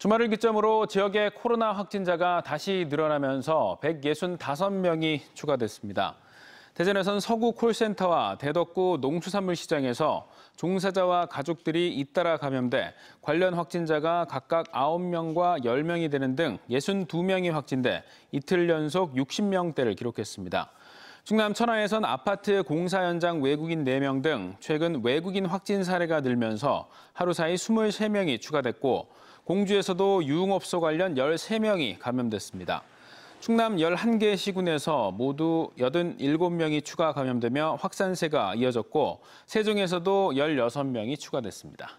주말을 기점으로 지역의 코로나 확진자가 다시 늘어나면서 165명이 추가됐습니다. 대전에선 서구 콜센터와 대덕구 농수산물시장에서 종사자와 가족들이 잇따라 감염돼 관련 확진자가 각각 9명과 10명이 되는 등 62명이 확진돼 이틀 연속 60명대를 기록했습니다. 충남 천안에선 아파트 공사 현장 외국인 4명 등 최근 외국인 확진 사례가 늘면서 하루 사이 23명이 추가됐고 공주에서도 유흥업소 관련 13명이 감염됐습니다. 충남 11개 시군에서 모두 87명이 추가 감염되며 확산세가 이어졌고 세종에서도 16명이 추가됐습니다.